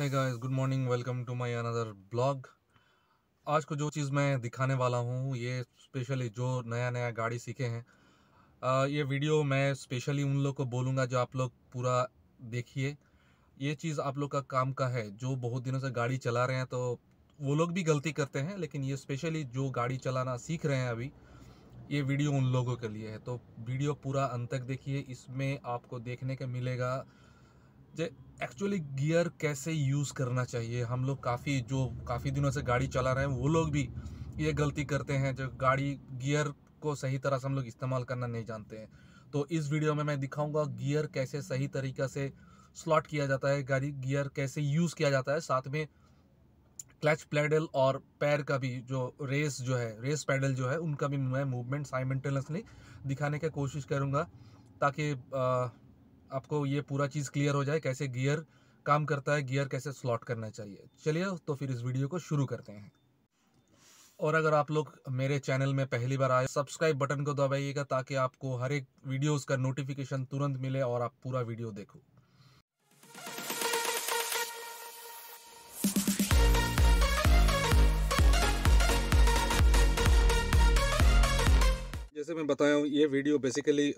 है guys good morning welcome to my another blog आज को जो चीज़ मैं दिखाने वाला हूँ ये स्पेशली जो नया नया गाड़ी सीखे हैं ये वीडियो मैं स्पेशली उन लोग को बोलूँगा जो आप लोग पूरा देखिए ये चीज़ आप लोग का काम का है जो बहुत दिनों से गाड़ी चला रहे हैं तो वो लोग भी गलती करते हैं लेकिन ये स्पेशली जो गाड़ी चलाना सीख रहे हैं अभी ये वीडियो उन लोगों के लिए है तो वीडियो पूरा अंत तक देखिए इसमें आपको देखने के मिलेगा एक्चुअली गियर कैसे यूज़ करना चाहिए हम लोग काफ़ी जो काफ़ी दिनों से गाड़ी चला रहे हैं वो लोग भी ये गलती करते हैं जो गाड़ी गियर को सही तरह से हम लोग इस्तेमाल करना नहीं जानते हैं तो इस वीडियो में मैं दिखाऊंगा गियर कैसे सही तरीका से स्लॉट किया जाता है गाड़ी गियर कैसे यूज़ किया जाता है साथ में क्लच पैडल और पैर का भी जो रेस जो है रेस पैडल जो है उनका भी मैं मूवमेंट साइमेंटेनसली दिखाने की कोशिश करूँगा ताकि आपको ये पूरा चीज़ क्लियर हो जाए कैसे गियर काम करता है गियर कैसे स्लॉट करना चाहिए चलिए तो फिर इस वीडियो को शुरू करते हैं और अगर आप लोग मेरे चैनल में पहली बार आए सब्सक्राइब बटन को दबाइएगा ताकि आपको हर एक वीडियोस का नोटिफिकेशन तुरंत मिले और आप पूरा वीडियो देखो जैसे मैं बताया हूँ ये वीडियो बेसिकली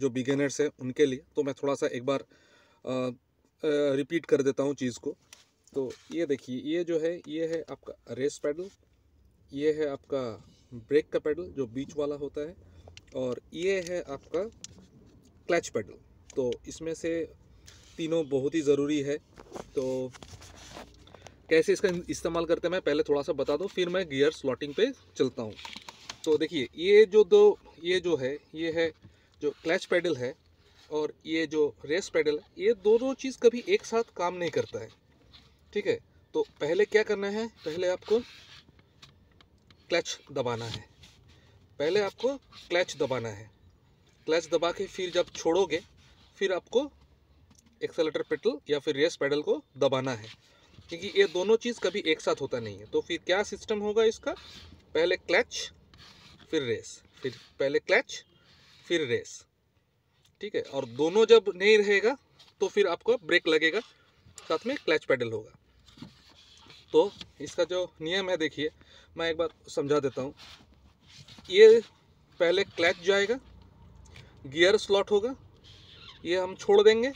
जो बिगेनर्स हैं उनके लिए तो मैं थोड़ा सा एक बार रिपीट कर देता हूँ चीज़ को तो ये देखिए ये जो है ये है आपका रेस पैडल ये है आपका ब्रेक का पैडल जो बीच वाला होता है और ये है आपका क्लच पैडल तो इसमें से तीनों बहुत ही ज़रूरी है तो कैसे इसका इस्तेमाल करते हैं मैं पहले थोड़ा सा बता दूँ फिर मैं गियर स्लॉटिंग पे चलता हूँ तो देखिए ये जो दो ये जो है ये है जो क्लच पैडल है और ये जो रेस पैडल ये दोनों चीज़ कभी एक साथ काम नहीं करता है ठीक है तो पहले क्या करना है पहले आपको क्लच दबाना है पहले आपको क्लच दबाना है क्लच दबा के फिर जब छोड़ोगे फिर आपको एक्सेलेटर पेडल या फिर रेस पैडल को दबाना है क्योंकि ये दोनों चीज़ कभी एक साथ होता नहीं है तो फिर क्या सिस्टम होगा इसका पहले क्लच फिर रेस फिर पहले क्लच फिर रेस ठीक है और दोनों जब नहीं रहेगा तो फिर आपको ब्रेक लगेगा साथ में क्लच पैडल होगा तो इसका जो नियम है देखिए मैं एक बार समझा देता हूँ ये पहले क्लच जाएगा गियर स्लॉट होगा ये हम छोड़ देंगे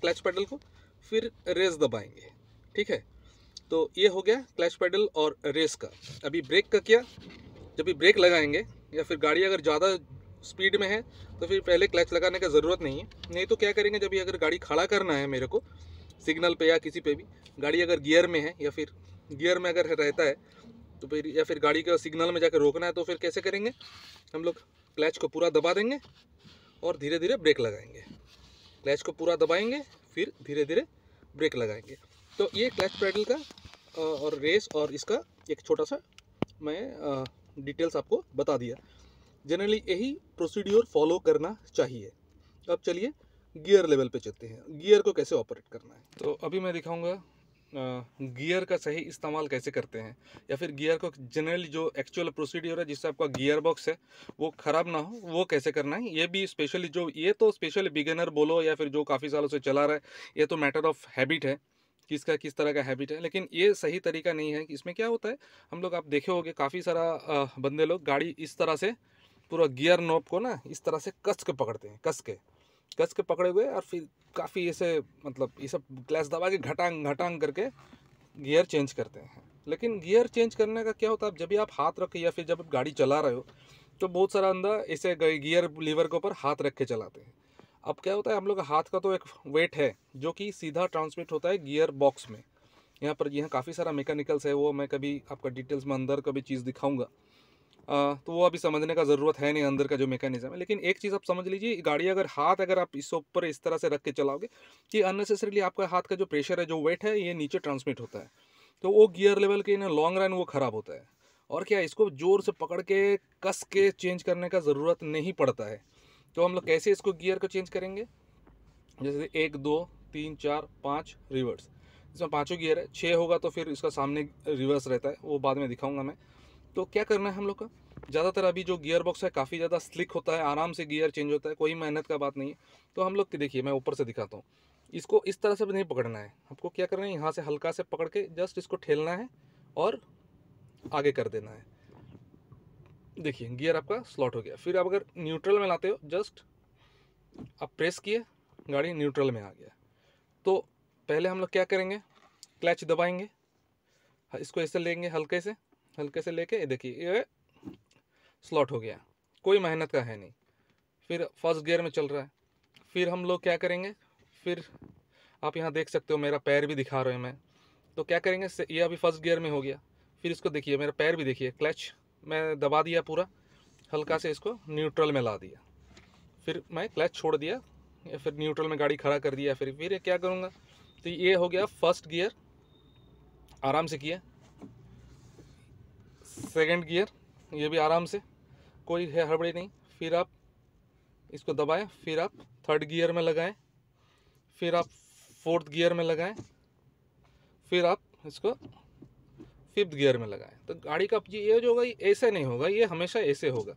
क्लच पैडल को फिर रेस दबाएंगे ठीक है तो ये हो गया क्लच पैडल और रेस का अभी ब्रेक का क्या जब भी ब्रेक लगाएंगे या फिर गाड़ी अगर ज़्यादा स्पीड में है तो फिर पहले क्लच लगाने का ज़रूरत नहीं है नहीं तो क्या करेंगे जब भी अगर गाड़ी खड़ा करना है मेरे को सिग्नल पे या किसी पे भी गाड़ी अगर गियर में है या फिर गियर में अगर रहता है तो फिर या फिर गाड़ी का सिग्नल में जाकर रोकना है तो फिर कैसे करेंगे हम लोग क्लच को पूरा दबा देंगे और धीरे धीरे ब्रेक लगाएंगे क्लच को पूरा दबाएंगे फिर धीरे धीरे ब्रेक लगाएंगे तो ये क्लच पैडल का और रेस और इसका एक छोटा सा मैं डिटेल्स आपको बता दिया जनरली यही प्रोसीड्योर फॉलो करना चाहिए अब चलिए गियर लेवल पे चलते हैं गियर को कैसे ऑपरेट करना है तो अभी मैं दिखाऊंगा गियर का सही इस्तेमाल कैसे करते हैं या फिर गियर को जनरली जो एक्चुअल प्रोसीड्योर है जिससे आपका गियर बॉक्स है वो ख़राब ना हो वो कैसे करना है ये भी स्पेशली जो ये तो स्पेशली बिगेनर बोलो या फिर जो काफ़ी सालों से चला रहा है ये तो मैटर ऑफ हैबिट है किसका किस तरह का हैबिट है लेकिन ये सही तरीका नहीं है कि इसमें क्या होता है हम लोग आप देखे होंगे काफ़ी सारा बंदे लोग गाड़ी इस तरह से पूरा गियर नोप को ना इस तरह से कस के पकड़ते हैं कस के कस के पकड़े हुए और फिर काफ़ी ऐसे मतलब ये सब ग्लैस दबा के घटांग घटांग करके गियर चेंज करते हैं लेकिन गियर चेंज करने का क्या होता है जब भी आप हाथ रखे या फिर जब गाड़ी चला रहे हो तो बहुत सारा अंदर ऐसे गियर लीवर के ऊपर हाथ रख के चलाते हैं अब क्या होता है हम लोग हाथ का तो एक वेट है जो कि सीधा ट्रांसमिट होता है गियर बॉक्स में यहाँ पर यहाँ काफ़ी सारा मेकेनिकल्स है वो मैं कभी आपका डिटेल्स में अंदर कभी चीज़ दिखाऊंगा तो वो अभी समझने का ज़रूरत है नहीं अंदर का जो मैकेनिज्म है लेकिन एक चीज़ आप समझ लीजिए गाड़ी अगर हाथ अगर आप इस ऊपर इस तरह से रख के चलाओगे कि अननेसेसरीली आपका हाथ का जो प्रेशर है जो वेट है ये नीचे ट्रांसमिट होता है तो वो गियर लेवल के ना लॉन्ग रन वो ख़राब होता है और क्या इसको ज़ोर से पकड़ के कस के चेंज करने का ज़रूरत नहीं पड़ता है तो हम लोग कैसे इसको गियर को चेंज करेंगे जैसे एक दो तीन चार पाँच रिवर्स इसमें पाँचों गियर है छः होगा तो फिर इसका सामने रिवर्स रहता है वो बाद में दिखाऊंगा मैं तो क्या करना है हम लोग का ज़्यादातर अभी जो गियर बॉक्स है काफ़ी ज़्यादा स्लिक होता है आराम से गियर चेंज होता है कोई मेहनत का बात नहीं है तो हम लोग देखिए मैं ऊपर से दिखाता हूँ इसको इस तरह से नहीं पकड़ना है आपको क्या करना है यहाँ से हल्का से पकड़ के जस्ट इसको ठेलना है और आगे कर देना है देखिए गियर आपका स्लॉट हो गया फिर आप अगर न्यूट्रल में लाते हो जस्ट आप प्रेस किए गाड़ी न्यूट्रल में आ गया तो पहले हम लोग क्या करेंगे क्लच दबाएंगे हाँ, इसको ऐसे लेंगे हल्के से हल्के से लेके ये देखिए ये स्लॉट हो गया कोई मेहनत का है नहीं फिर फर्स्ट गियर में चल रहा है फिर हम लोग क्या करेंगे फिर आप यहाँ देख सकते हो मेरा पैर भी दिखा रहे हैं मैं तो क्या करेंगे ये अभी फर्स्ट गियर में हो गया फिर इसको देखिए मेरा पैर भी देखिए क्लच मैं दबा दिया पूरा हल्का से इसको न्यूट्रल में ला दिया फिर मैं क्लच छोड़ दिया या फिर न्यूट्रल में गाड़ी खड़ा कर दिया फिर फिर क्या करूँगा तो ये हो गया फर्स्ट गियर आराम से किया सेकंड गियर ये भी आराम से कोई है हड़बड़ी नहीं फिर आप इसको दबाएं फिर आप थर्ड गियर में लगाएं फिर आप फोर्थ गियर में लगाएं फिर आप इसको फिफ्थ गियर में लगाएं तो गाड़ी का ये जो होगा ये ऐसे नहीं होगा ये हमेशा ऐसे होगा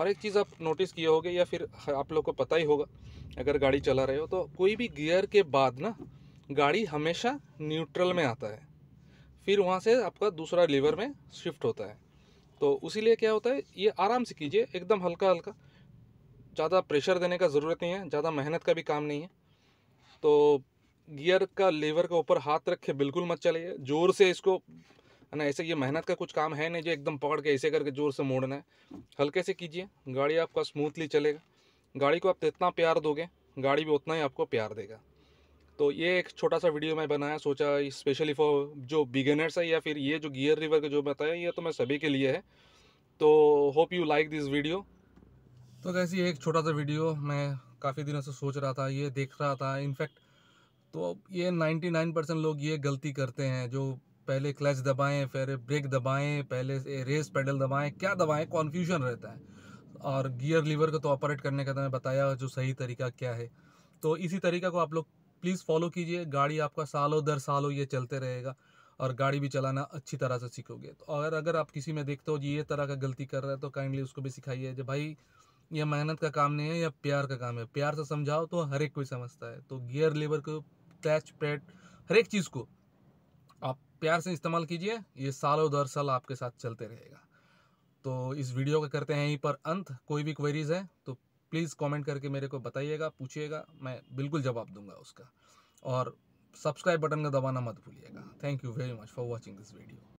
और एक चीज़ आप नोटिस किए होगे या फिर आप लोग को पता ही होगा अगर गाड़ी चला रहे हो तो कोई भी गियर के बाद ना गाड़ी हमेशा न्यूट्रल में आता है फिर वहाँ से आपका दूसरा लीवर में शिफ्ट होता है तो उसीलिए क्या होता है ये आराम से कीजिए एकदम हल्का हल्का ज़्यादा प्रेशर देने का ज़रूरत नहीं है ज़्यादा मेहनत का भी काम नहीं है तो गियर का लीवर के ऊपर हाथ रख के बिल्कुल मत चलिए ज़ोर से इसको है ना ऐसे ये मेहनत का कुछ काम है नहीं जो एकदम पकड़ के ऐसे करके ज़ोर से मोड़ना है हल्के से कीजिए गाड़ी आपका स्मूथली चलेगा गाड़ी को आप जितना तो प्यार दोगे गाड़ी भी उतना ही आपको प्यार देगा तो ये एक छोटा सा वीडियो मैं बनाया सोचा स्पेशली फॉर जो बिगेनर्स है या फिर ये जो गियर रिवर का जो बताया ये तो मैं सभी के लिए है तो hope you like this video तो कैसी एक छोटा सा वीडियो मैं काफ़ी दिनों से सोच रहा था ये देख रहा था इनफैक्ट तो ये 99 परसेंट लोग ये गलती करते हैं जो पहले क्लच दबाएं फिर ब्रेक दबाएं पहले रेस पेडल दबाएं क्या दबाएं कॉन्फ्यूजन रहता है और गियर लीवर को तो ऑपरेट करने का तो मैं बताया जो सही तरीका क्या है तो इसी तरीका को आप लोग प्लीज़ फॉलो कीजिए गाड़ी आपका सालों दर सालों ये चलते रहेगा और गाड़ी भी चलाना अच्छी तरह से सीखोगे तो और अगर आप किसी में देखते हो ये तरह का गलती कर रहा है तो काइंडली उसको भी सिखाइए जो भाई यह मेहनत का काम नहीं है या प्यार का काम है प्यार से समझाओ तो हर एक कोई समझता है तो गियर लेवर को क्लैच पैड हर एक चीज़ को आप प्यार से इस्तेमाल कीजिए ये सालों दर साल आपके साथ चलते रहेगा तो इस वीडियो का करते हैं यहीं पर अंत कोई भी क्वेरीज है तो प्लीज़ कमेंट करके मेरे को बताइएगा पूछिएगा मैं बिल्कुल जवाब दूंगा उसका और सब्सक्राइब बटन का दबाना मत भूलिएगा thank you very much for watching this video